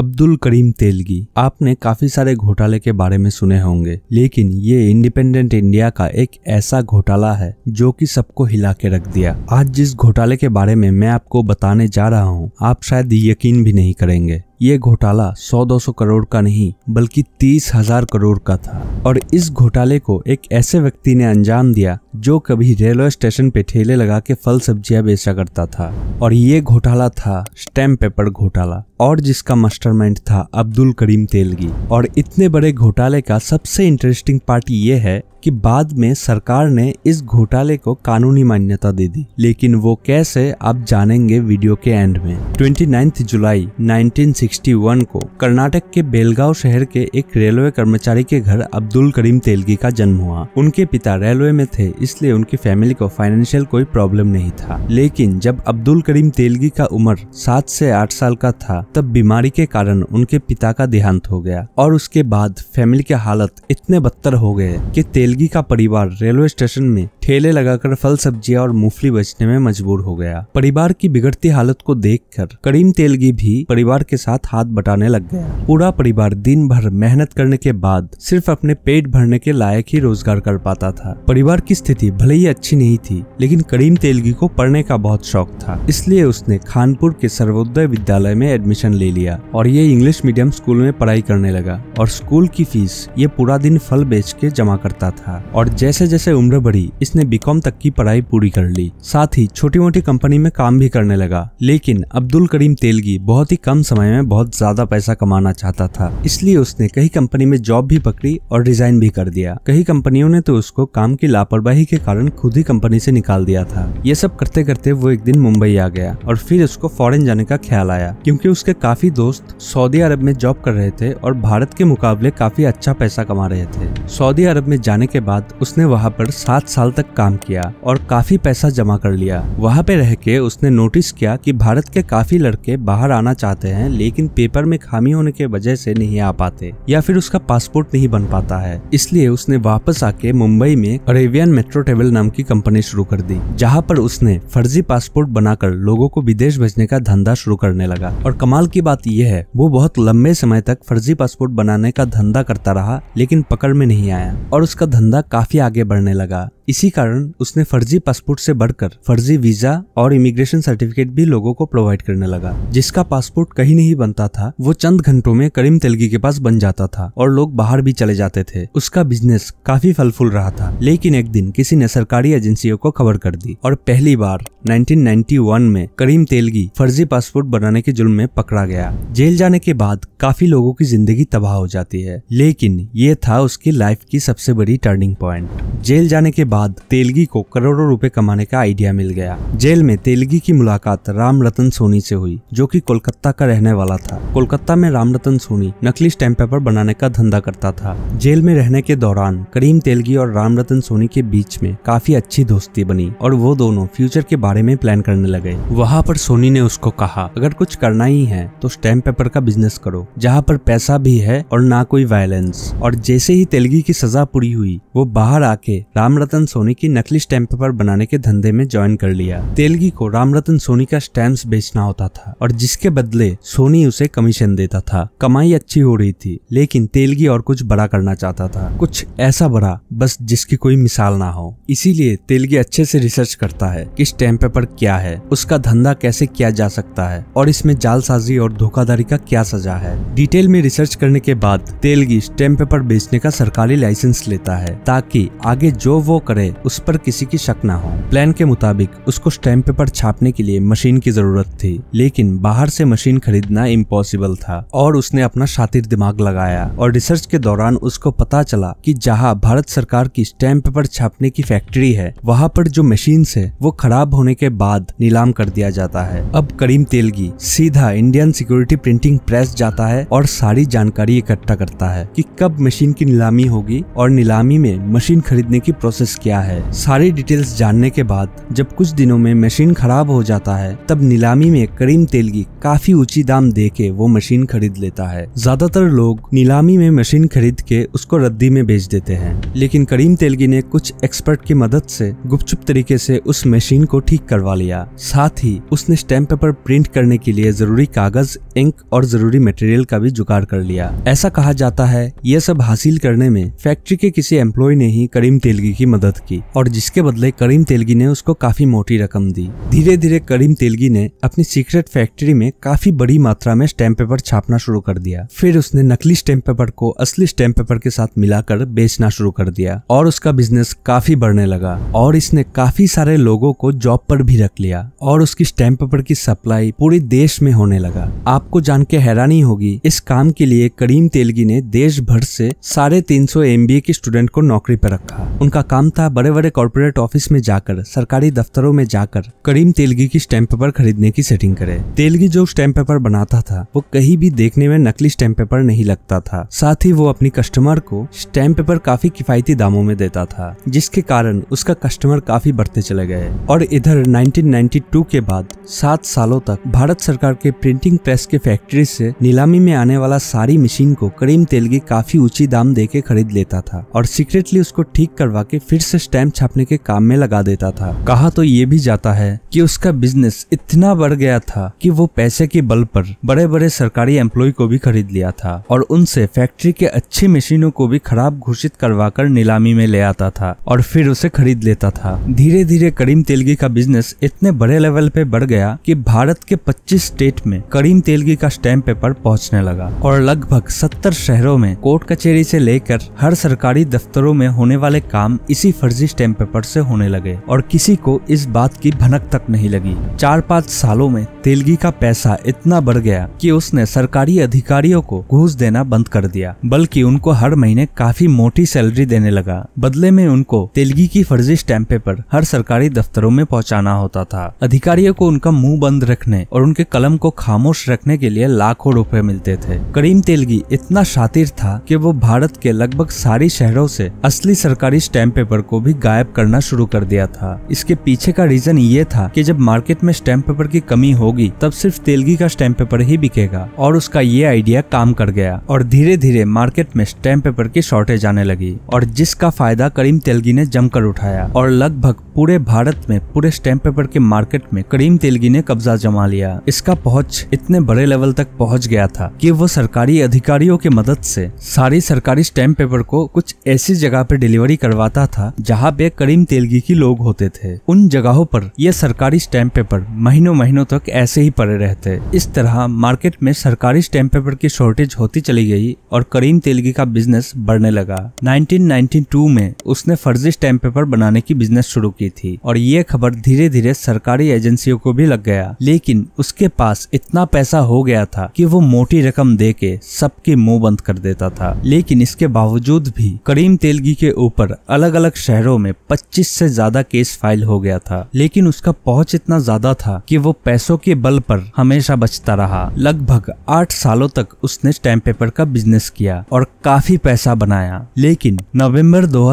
अब्दुल करीम तेलगी आपने काफी सारे घोटाले के बारे में सुने होंगे लेकिन ये इंडिपेंडेंट इंडिया का एक ऐसा घोटाला है जो कि सबको हिला के रख दिया आज जिस घोटाले के बारे में मैं आपको बताने जा रहा हूँ आप शायद यकीन भी नहीं करेंगे ये घोटाला 100-200 करोड़ का नहीं बल्कि तीस हजार करोड़ का था और इस घोटाले को एक ऐसे व्यक्ति ने अंजाम दिया जो कभी रेलवे स्टेशन पे ठेले लगा के फल सब्जियां बेचा करता था और ये घोटाला था स्टैम्प पेपर घोटाला और जिसका मास्टरमाइंड था अब्दुल करीम तेलगी और इतने बड़े घोटाले का सबसे इंटरेस्टिंग पार्ट ये है कि बाद में सरकार ने इस घोटाले को कानूनी मान्यता दे दी लेकिन वो कैसे आप जानेंगे वीडियो के एंड में 29 जुलाई 1961 को कर्नाटक के बेलगांव शहर के एक रेलवे कर्मचारी के घर अब्दुल करीम तेलगी का जन्म हुआ उनके पिता रेलवे में थे इसलिए उनकी फैमिली को फाइनेंशियल कोई प्रॉब्लम नहीं था लेकिन जब अब्दुल करीम तेलगी का उम्र सात से आठ साल का था तब बीमारी के कारण उनके पिता का देहांत हो गया और उसके बाद फैमिली के हालत इतने बदतर हो गए की तेलगी का परिवार रेलवे स्टेशन में ठेले लगाकर फल सब्जियां और मूंगफली बेचने में मजबूर हो गया परिवार की बिगड़ती हालत को देखकर करीम तेलगी भी परिवार के साथ हाथ बटाने लग गया पूरा परिवार दिन भर मेहनत करने के बाद सिर्फ अपने पेट भरने के लायक ही रोजगार कर पाता था परिवार की स्थिति भले ही अच्छी नहीं थी लेकिन करीम तेलगी को पढ़ने का बहुत शौक था इसलिए उसने खानपुर के सर्वोदय विद्यालय में एडमिशन ले लिया और ये इंग्लिश मीडियम स्कूल में पढ़ाई करने लगा और स्कूल की फीस ये पूरा दिन फल बेच के जमा करता था था और जैसे जैसे उम्र बढ़ी इसने बीकॉम तक की पढ़ाई पूरी कर ली साथ ही छोटी मोटी कंपनी में काम भी करने लगा लेकिन अब्दुल करीम तेलगी बहुत ही कम समय में बहुत ज्यादा पैसा कमाना चाहता था इसलिए उसने कई कंपनी में जॉब भी पकड़ी और रिजाइन भी कर दिया कई कंपनियों ने तो उसको काम की लापरवाही के कारण खुद ही कंपनी से निकाल दिया था ये सब करते करते वो एक दिन मुंबई आ गया और फिर उसको फॉरेन जाने का ख्याल आया क्योंकि उसके काफी दोस्त सऊदी अरब में जॉब कर रहे थे और भारत के मुकाबले काफी अच्छा पैसा कमा रहे थे सऊदी अरब में जाने के बाद उसने वहाँ पर सात साल तक काम किया और काफी पैसा जमा कर लिया वहाँ पे रह के उसने नोटिस किया कि भारत के काफी लड़के बाहर आना चाहते हैं लेकिन पेपर में खामी होने के वजह से नहीं आ पाते या फिर उसका पासपोर्ट नहीं बन पाता है इसलिए उसने वापस आके मुंबई में अरेबियन मेट्रो ट्रेवल नाम की कंपनी शुरू कर दी जहाँ पर उसने फर्जी पासपोर्ट बनाकर लोगो को विदेश भेजने का धंधा शुरू करने लगा और कमाल की बात यह है वो बहुत लंबे समय तक फर्जी पासपोर्ट बनाने का धंधा करता रहा लेकिन पकड़ में नहीं आया और उसका धंधा काफ़ी आगे बढ़ने लगा इसी कारण उसने फर्जी पासपोर्ट से बढ़कर फर्जी वीजा और इमिग्रेशन सर्टिफिकेट भी लोगों को प्रोवाइड करने लगा जिसका पासपोर्ट कहीं नहीं बनता था वो चंद घंटों में करीम तेलगी के पास बन जाता था और लोग बाहर भी चले जाते थे उसका बिजनेस काफी फल फूल रहा था लेकिन एक दिन किसी ने सरकारी एजेंसियों को खबर कर दी और पहली बार 1991 में करीम तेलगी फर्जी पासपोर्ट बनाने के जुल्म में पकड़ा गया जेल जाने के बाद काफी लोगों की जिंदगी तबाह हो जाती है लेकिन ये था उसकी लाइफ की सबसे बड़ी टर्निंग पॉइंट जेल जाने के बाद बाद तेलगी को करोड़ों रुपए कमाने का आइडिया मिल गया जेल में तेलगी की मुलाकात राम रतन सोनी से हुई जो कि कोलकाता का रहने वाला था कोलकाता में राम रतन सोनी नकली स्टैंप पेपर बनाने का धंधा करता था जेल में रहने के दौरान करीम तेलगी और राम रतन सोनी के बीच में काफी अच्छी दोस्ती बनी और वो दोनों फ्यूचर के बारे में प्लान करने लगे वहाँ पर सोनी ने उसको कहा अगर कुछ करना ही है तो स्टैम्प पेपर का बिजनेस करो जहाँ पर पैसा भी है और ना कोई वायलेंस और जैसे ही तेलगी की सजा पूरी हुई वो बाहर आके राम रतन सोनी की नकली स्टैम्प पेपर बनाने के धंधे में ज्वाइन कर लिया तेलगी को रामरतन सोनी का स्टैंप बेचना होता था और जिसके बदले सोनी उसे कमीशन देता था कमाई अच्छी हो रही थी लेकिन तेलगी और कुछ बड़ा करना चाहता था कुछ ऐसा बड़ा बस जिसकी कोई मिसाल ना हो इसीलिए तेलगी अच्छे से रिसर्च करता है कि स्टैम्प पेपर क्या है उसका धंधा कैसे किया जा सकता है और इसमें जालसाजी और धोखाधड़ी का क्या सजा है डिटेल में रिसर्च करने के बाद तेलगी स्टैंप पेपर बेचने का सरकारी लाइसेंस लेता है ताकि आगे जो वो करे उस पर किसी की शक न हो प्लान के मुताबिक उसको स्टैम्प पेपर छापने के लिए मशीन की जरूरत थी लेकिन बाहर से मशीन खरीदना इम्पोसिबल था और उसने अपना शातिर दिमाग लगाया और रिसर्च के दौरान उसको पता चला कि जहाँ भारत सरकार की स्टैम्प पेपर छापने की फैक्ट्री है वहाँ पर जो मशीन है वो खराब होने के बाद नीलाम कर दिया जाता है अब करीम तेलगी सीधा इंडियन सिक्योरिटी प्रिंटिंग प्रेस जाता है और सारी जानकारी इकट्ठा करता है कि कब मशीन की नीलामी होगी और नीलामी में मशीन खरीदने की प्रोसेस क्या है सारी डिटेल्स जानने के बाद जब कुछ दिनों में मशीन खराब हो जाता है तब नीलामी में करीम तेलगी काफी ऊंची दाम दे के वो मशीन खरीद लेता है ज्यादातर लोग नीलामी में मशीन खरीद के उसको रद्दी में बेच देते हैं लेकिन करीम तेलगी ने कुछ एक्सपर्ट की मदद से गुपचुप तरीके से उस मशीन को ठीक करवा लिया साथ ही उसने स्टैम्प पेपर प्रिंट करने के लिए जरूरी कागज इंक और जरूरी मटेरियल का भी जुगाड़ कर लिया ऐसा कहा जाता है ये सब हासिल करने में फैक्ट्री के किसी एम्प्लॉय ने ही करीम तेलगी की मदद मदद की और जिसके बदले करीम तेलगी ने उसको काफी मोटी रकम दी धीरे धीरे करीम तेलगी ने अपनी सीक्रेट फैक्ट्री में काफी बड़ी मात्रा में स्टैम्प पेपर छापना शुरू कर दिया फिर उसने नकली स्टैम्प पेपर को असली स्टैम्प पेपर के साथ मिलाकर बेचना शुरू कर दिया और उसका बिजनेस काफी बढ़ने लगा और इसने काफी सारे लोगों को जॉब पर भी रख लिया और उसकी स्टैम्प पेपर की सप्लाई पूरे देश में होने लगा आपको जान के हैरानी होगी इस काम के लिए करीम तेलगी ने देश भर से साढ़े तीन सौ एमबीए के स्टूडेंट को नौकरी पर रखा उनका काम था था बड़े बड़े कॉरपोरेट ऑफिस में जाकर सरकारी दफ्तरों में जाकर करीम तेलगी की स्टैंप पेपर खरीदने की सेटिंग करे तेलगी जो स्टैम्प पेपर बनाता था वो कहीं भी देखने में नकली स्टैंप पेपर नहीं लगता था साथ ही वो अपनी कस्टमर को स्टैंप पेपर काफी किफायती दामों में देता था जिसके कारण उसका कस्टमर काफी बढ़ते चले गए और इधर 1992 के बाद सात सालों तक भारत सरकार के प्रिंटिंग प्रेस के फैक्ट्री से नीलामी में आने वाला सारी मशीन को करीम तेलगी काफी ऊंची दाम दे के खरीद लेता था और सीक्रेटली उसको ठीक करवा के फिर से स्टैम्प छापने के काम में लगा देता था कहा तो ये भी जाता है कि उसका बिजनेस इतना बढ़ गया था कि वो पैसे के बल पर बड़े बड़े सरकारी एम्प्लॉय को भी खरीद लिया था और उनसे फैक्ट्री के अच्छी मशीनों को भी खराब घोषित करवा कर नीलामी में ले आता था और फिर उसे खरीद लेता था धीरे धीरे करीम तेलगी का बिजनेस इतने बड़े लेवल पे बढ़ गया कि भारत के 25 स्टेट में करीम तेलगी का स्टैम्प पेपर पहुंचने लगा और लगभग 70 शहरों में कोर्ट कचेरी से लेकर हर सरकारी दफ्तरों में होने वाले काम इसी फर्जी स्टैम्प पेपर से होने लगे और किसी को इस बात की भनक तक नहीं लगी चार पाँच सालों में तेलगी का पैसा इतना बढ़ गया कि उसने सरकारी अधिकारियों को घूस देना बंद कर दिया बल्कि उनको हर महीने काफी मोटी सैलरी देने लगा बदले में उनको तेलगी की फर्जी स्टैम्प पेपर हर सरकारी दफ्तरों में पहुँचाना होता था अधिकारियों को उनका मुंह बंद रखने और उनके कलम को खामोश रखने के लिए लाखों रुपए मिलते थे करीम तेलगी इतना शातिर था कि वो भारत के लगभग सारी शहरों से असली सरकारी स्टैम्प पेपर को भी गायब करना शुरू कर दिया था इसके पीछे का रीजन ये था कि जब मार्केट में स्टैंप पेपर की कमी होगी तब सिर्फ तेलगी का स्टैंप पेपर ही बिकेगा और उसका ये आइडिया काम कर गया और धीरे धीरे मार्केट में स्टैंप पेपर की शॉर्टेज आने लगी और जिसका फायदा करीम तेलगी ने जमकर उठाया और लगभग पूरे भारत में पूरे स्टैम्प पेपर के मार्केट में करीम तेलगी ने कब्जा जमा लिया इसका पहुंच इतने बड़े लेवल तक पहुंच गया था कि वो सरकारी अधिकारियों की मदद से सारी सरकारी स्टैंप पेपर को कुछ ऐसी जगह पर डिलीवरी करवाता था जहाँ पे करीम तेलगी की लोग होते थे उन जगहों पर ये सरकारी स्टैम्प पेपर महीनों महीनों तक ऐसे ही पड़े रहते इस तरह मार्केट में सरकारी स्टैम्प पेपर की शॉर्टेज होती चली गई और करीम तेलगी का बिजनेस बढ़ने लगा 1992 में उसने फर्जी स्टैम्प पेपर बनाने की बिजनेस शुरू की थी और ये खबर धीरे धीरे सरकारी एजेंसियों को भी लग गया लेकिन उसके पास इतना पैसा हो गया था कि वो मोटी रकम दे के सबके मुंह बंद कर देता था लेकिन इसके बावजूद भी करीम तेलगी के ऊपर अलग अलग शहरों में 25 से ज्यादा केस फाइल हो गया था लेकिन उसका पहुंच इतना ज्यादा था कि वो पैसों के बल पर हमेशा बचता रहा लगभग आठ सालों तक उसने स्टैम्प पेपर का बिजनेस किया और काफी पैसा बनाया लेकिन नवम्बर दो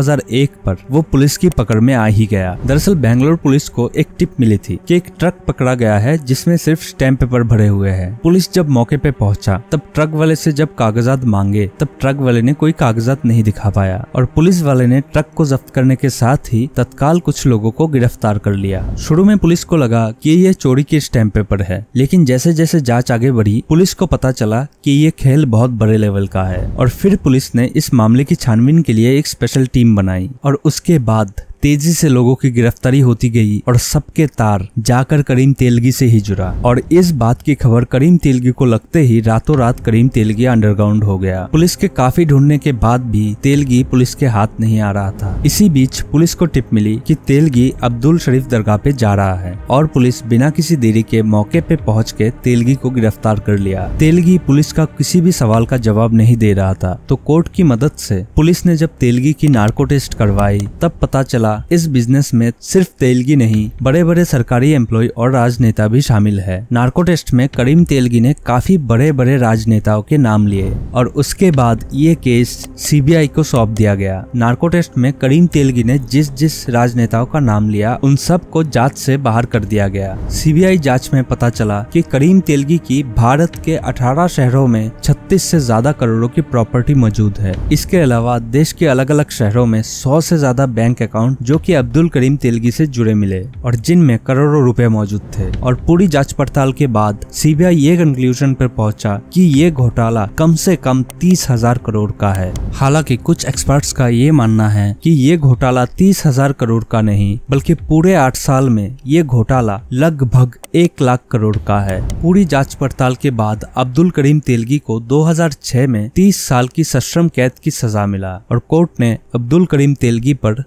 पर वो पुलिस की पकड़ में आ ही गया दरअसल बेंगलोर पुलिस को एक टिप मिली थी कि एक ट्रक पकड़ा गया है जिसमें सिर्फ स्टैम्प पेपर भरे हुए हैं पुलिस जब मौके पे पहुंचा तब ट्रक वाले से जब कागजात मांगे तब ट्रक वाले ने कोई कागजात नहीं दिखा पाया और पुलिस वाले ने ट्रक को जब्त करने के साथ ही तत्काल कुछ लोगों को गिरफ्तार कर लिया शुरू में पुलिस को लगा कि यह चोरी के स्टैम्प पेपर है लेकिन जैसे जैसे जांच आगे बढ़ी पुलिस को पता चला कि ये खेल बहुत बड़े लेवल का है और फिर पुलिस ने इस मामले की छानबीन के लिए एक स्पेशल टीम बनाई और उसके बाद तेजी से लोगों की गिरफ्तारी होती गई और सबके तार जाकर करीम तेलगी से ही जुड़ा और इस बात की खबर करीम तेलगी को लगते ही रातों रात करीम तेलगी अंडरग्राउंड हो गया पुलिस के काफी ढूंढने के बाद भी तेलगी पुलिस के हाथ नहीं आ रहा था इसी बीच पुलिस को टिप मिली की तेलगी अब्दुल शरीफ दरगाह पे जा रहा है और पुलिस बिना किसी देरी के मौके पे पहुंच के तेलगी को गिरफ्तार कर लिया तेलगी पुलिस का किसी भी सवाल का जवाब नहीं दे रहा था तो कोर्ट की मदद से पुलिस ने जब तेलगी की नार्को टेस्ट करवाई तब पता चला मामला इस बिजनेस में सिर्फ तेलगी नहीं बड़े बड़े सरकारी एम्प्लॉय और राजनेता भी शामिल है नार्को टेस्ट में करीम तेलगी ने काफी बड़े बड़े राजनेताओं के नाम लिए और उसके बाद ये केस सीबीआई को सौंप दिया गया नार्को टेस्ट में करीम तेलगी ने जिस जिस राजनेताओं का नाम लिया उन सब को जांच से बाहर कर दिया गया सीबीआई जांच में पता चला कि करीम तेलगी की भारत के 18 शहरों में 36 से ज्यादा करोड़ों की प्रॉपर्टी मौजूद है इसके अलावा देश के अलग अलग शहरों में 100 से ज्यादा बैंक अकाउंट जो कि अब्दुल करीम तेलगी से जुड़े मिले और जिनमें करोड़ों रुपए मौजूद थे और पूरी जांच पड़ताल के बाद सीबीआई ये कंक्लूजन पर पहुंचा कि ये घोटाला कम से कम तीस हजार करोड़ का है हालांकि कुछ एक्सपर्ट्स का ये मानना है कि ये घोटाला तीस हजार करोड़ का नहीं बल्कि पूरे आठ साल में ये घोटाला लगभग एक लाख करोड़ का है पूरी जांच पड़ताल के बाद अब्दुल करीम तेलगी को 2006 में 30 साल की सश्रम कैद की सजा मिला और कोर्ट ने अब्दुल करीम तेलगी पर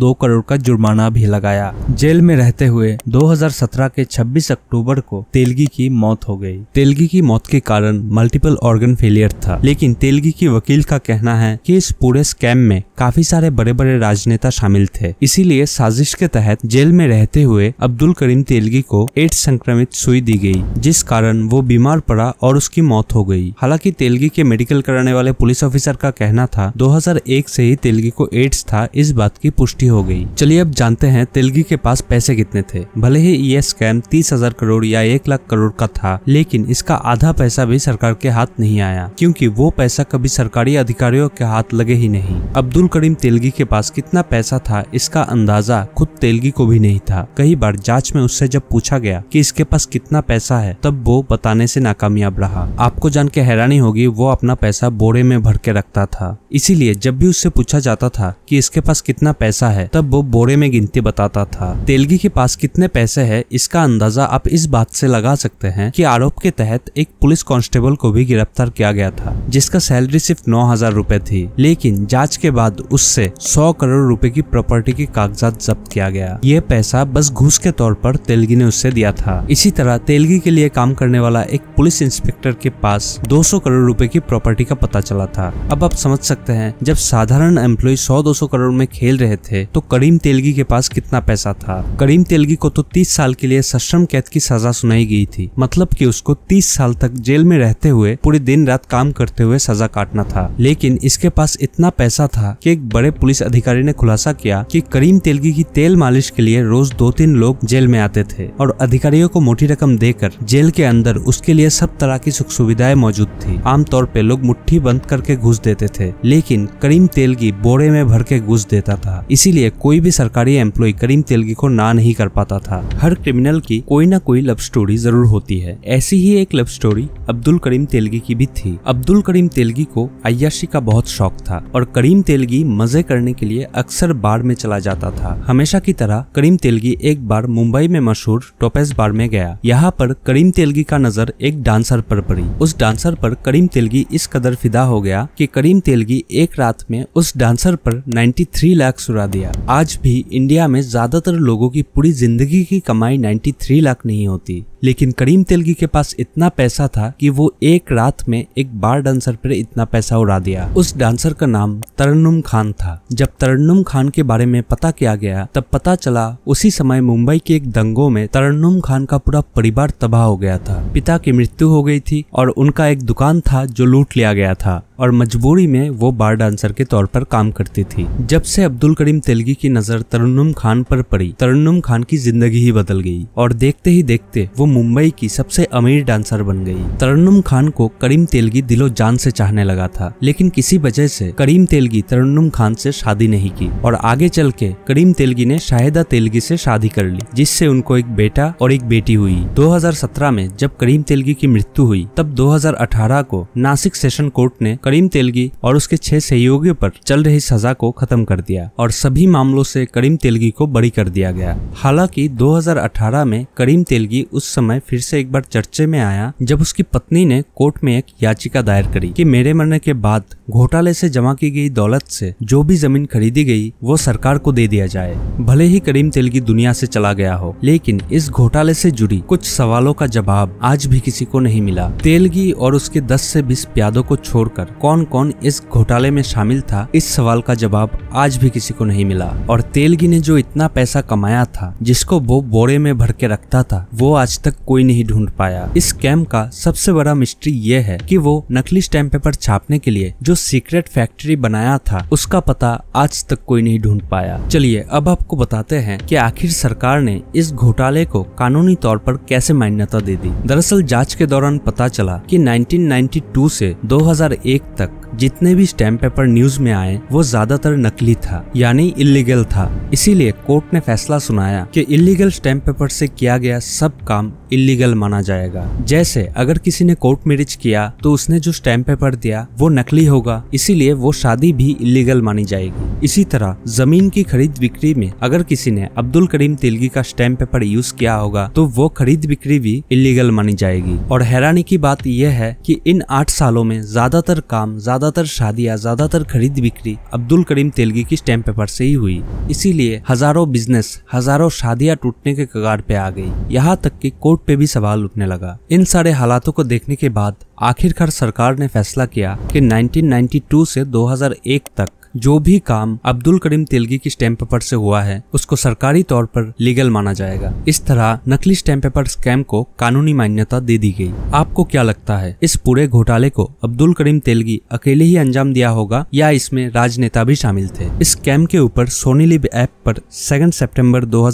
दो करोड़ का जुर्माना भी लगाया जेल में रहते हुए 2017 के 26 अक्टूबर को तेलगी की मौत हो गई तेलगी की मौत के कारण मल्टीपल ऑर्गन फेलियर था लेकिन तेलगी की वकील का कहना है कि इस पूरे स्कैम में काफी सारे बड़े बड़े राजनेता शामिल थे इसीलिए साजिश के तहत जेल में रहते हुए अब्दुल करीम तेलगी को एड्स संक्रमित सुई दी गई जिस कारण वो बीमार पड़ा और उसकी मौत हो गई हालांकि तेलगी के मेडिकल कराने वाले पुलिस ऑफिसर का कहना था 2001 से ही तेलगी को एड्स था इस बात की पुष्टि हो गई चलिए अब जानते हैं तेलगी के पास पैसे कितने थे भले ही ये स्कैम तीस हजार करोड़ या एक लाख करोड़ का था लेकिन इसका आधा पैसा भी सरकार के हाथ नहीं आया क्योंकि वो पैसा कभी सरकारी अधिकारियों के हाथ लगे ही नहीं अब्दुल करीम तेलगी के पास कितना पैसा था इसका अंदाजा खुद तेलगी को भी नहीं था कई बार जांच में उससे जब पूछा गया कि इसके पास कितना पैसा है तब वो बताने से नाकामयाब रहा आपको जान के हैरानी होगी वो अपना पैसा बोरे में भर के रखता था इसीलिए जब भी उससे पूछा जाता था कि इसके पास कितना पैसा है है तब वो बोरे में गिनती बताता था तेलगी के पास कितने पैसे है इसका अंदाजा आप इस बात से लगा सकते हैं कि आरोप के तहत एक पुलिस कांस्टेबल को भी गिरफ्तार किया गया था जिसका सैलरी सिर्फ नौ हजार रूपए थी लेकिन जांच के बाद उससे सौ करोड़ रूपए की प्रॉपर्टी के कागजात जब्त किया गया यह पैसा बस घूस के तौर पर तेलगी ने उससे दिया था इसी तरह तेलगी के लिए काम करने वाला एक पुलिस इंस्पेक्टर के पास सौ करोड़ रुपए की प्रॉपर्टी का पता चला था अब आप समझ सकते हैं जब साधारण एम्प्लॉय सौ दो करोड़ में खेल रहे थे तो करीम तेलगी के पास कितना पैसा था करीम तेलगी को तो तीस साल के लिए सश्रम कैद की सजा सुनाई गई थी मतलब की उसको तीस साल तक जेल में रहते हुए पूरे दिन रात काम करते हुए सजा काटना था लेकिन इसके पास इतना पैसा था की एक बड़े पुलिस अधिकारी ने खुलासा किया कि करीम तेलगी की तेल मालिश के लिए रोज दो तीन लोग जेल में आते थे और अधिकारियों को मोटी रकम देकर जेल के अंदर उसके लिए सब तरह की सुख सुविधाएं मौजूद थी आमतौर पे लोग मुट्ठी बंद करके घुस देते थे लेकिन करीम तेलगी बोरे में भर के घुस देता था इसीलिए इसीलिए कोई भी सरकारी एम्प्लॉय करीम तेलगी को ना नहीं कर पाता था हर क्रिमिनल की कोई ना कोई लव स्टोरी जरूर होती है ऐसी ही एक लव स्टोरी अब्दुल करीम तेलगी की भी थी अब्दुल करीम तेलगी को अयाशी का बहुत शौक था और करीम तेलगी मजे करने के लिए अक्सर बार में चला जाता था हमेशा की तरह करीम तेलगी एक बार मुंबई में मशहूर टोपेस बार में गया यहाँ पर करीम तेलगी का नजर एक डांसर पर पड़ी उस डांसर पर करीम तेलगी इस कदर फिदा हो गया कि करीम तेलगी एक रात में उस डांसर पर 93 लाख सुरा दिया गया आज भी इंडिया में ज़्यादातर लोगों की पूरी ज़िंदगी की कमाई 93 लाख नहीं होती लेकिन करीम तेलगी के पास इतना पैसा था कि वो एक रात में एक बार डांसर पर इतना पैसा उड़ा दिया उस डांसर का नाम तरन्नुम खान था जब तरन्नुम खान के बारे में पता किया गया तब पता चला उसी समय मुंबई के एक दंगों में तरन्नुम खान का पूरा परिवार तबाह हो गया था पिता की मृत्यु हो गई थी और उनका एक दुकान था जो लूट लिया गया था और मजबूरी में वो बार डांसर के तौर पर काम करती थी जब से अब्दुल करीम तेलगी की नजर तरन्नुम खान पर पड़ी तरन्नुम खान की जिंदगी ही बदल गई और देखते ही देखते वो मुंबई की सबसे अमीर डांसर बन गई तरन्नुम खान को करीम तेलगी दिलो जान से चाहने लगा था लेकिन किसी वजह से करीम तेलगी तरन्नुम खान से शादी नहीं की और आगे चल के करीम तेलगी ने शाहिदा तेलगी से शादी कर ली जिससे उनको एक बेटा और एक बेटी हुई 2017 में जब करीम तेलगी की मृत्यु हुई तब 2018 को नासिक सेशन कोर्ट ने करीम तेलगी और उसके छह सहयोगियों पर चल रही सजा को खत्म कर दिया और सभी मामलों से करीम तेलगी को बड़ी कर दिया गया हालांकि 2018 में करीम तेलगी उस समय फिर से एक बार चर्चे में आया जब उसकी पत्नी ने कोर्ट में एक याचिका दायर करी कि मेरे मरने के बाद घोटाले से जमा की गई दौलत से जो भी जमीन खरीदी गई वो सरकार को दे दिया जाए भले ही करीम तेलगी दुनिया से चला गया हो लेकिन इस घोटाले से जुड़ी कुछ सवालों का जवाब आज भी किसी को नहीं मिला तेलगी और उसके 10 से 20 प्यादों को छोड़कर कौन कौन इस घोटाले में शामिल था इस सवाल का जवाब आज भी किसी को नहीं मिला और तेलगी ने जो इतना पैसा कमाया था जिसको वो बोरे में भर के रखता था वो आज तक तक कोई नहीं ढूंढ पाया इस स्कैम का सबसे बड़ा मिस्ट्री ये है कि वो नकली स्टैम्प पेपर छापने के लिए जो सीक्रेट फैक्ट्री बनाया था उसका पता आज तक कोई नहीं ढूंढ पाया चलिए अब आपको बताते हैं कि आखिर सरकार ने इस घोटाले को कानूनी तौर पर कैसे मान्यता दे दी दरअसल जांच के दौरान पता चला कि 1992 से 2001 तक जितने भी स्टैम्प पेपर न्यूज में आए वो ज्यादातर नकली था यानी इलीगल था इसीलिए कोर्ट ने फैसला सुनाया कि इलीगल स्टैम्प पेपर से किया गया सब काम इलीगल माना जाएगा जैसे अगर किसी ने कोर्ट मैरिज किया तो उसने जो स्टैम्प पेपर दिया वो नकली होगा इसीलिए वो शादी भी इलीगल मानी जाएगी इसी तरह जमीन की खरीद बिक्री में अगर किसी ने अब्दुल करीम तेलगी का स्टैम्प पेपर यूज किया होगा तो वो खरीद बिक्री भी इलीगल मानी जाएगी और हैरानी की बात यह है कि इन आठ सालों में ज्यादातर काम ज्यादातर शादियां ज्यादातर खरीद बिक्री अब्दुल करीम तेलगी की स्टैम्प पेपर से ही हुई इसीलिए हजारों बिजनेस हजारों शादियां टूटने के कगार पे आ गई यहाँ तक कि कोर्ट रोक पे भी सवाल उठने लगा इन सारे हालातों को देखने के बाद आखिरकार सरकार ने फैसला किया कि 1992 से 2001 तक जो भी काम अब्दुल करीम तेलगी की स्टैम्प पेपर से हुआ है उसको सरकारी तौर पर लीगल माना जाएगा इस तरह नकली स्टैम्प पेपर स्कैम को कानूनी मान्यता दे दी गई आपको क्या लगता है इस पूरे घोटाले को अब्दुल करीम तेलगी अकेले ही अंजाम दिया होगा या इसमें राजनेता भी शामिल थे इस स्कैम के ऊपर सोनी लिब ऐप पर सेकेंड सेप्टेम्बर दो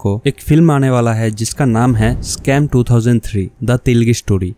को एक फिल्म आने वाला है जिसका नाम है स्कैम 2003 द तेलगी स्टोरी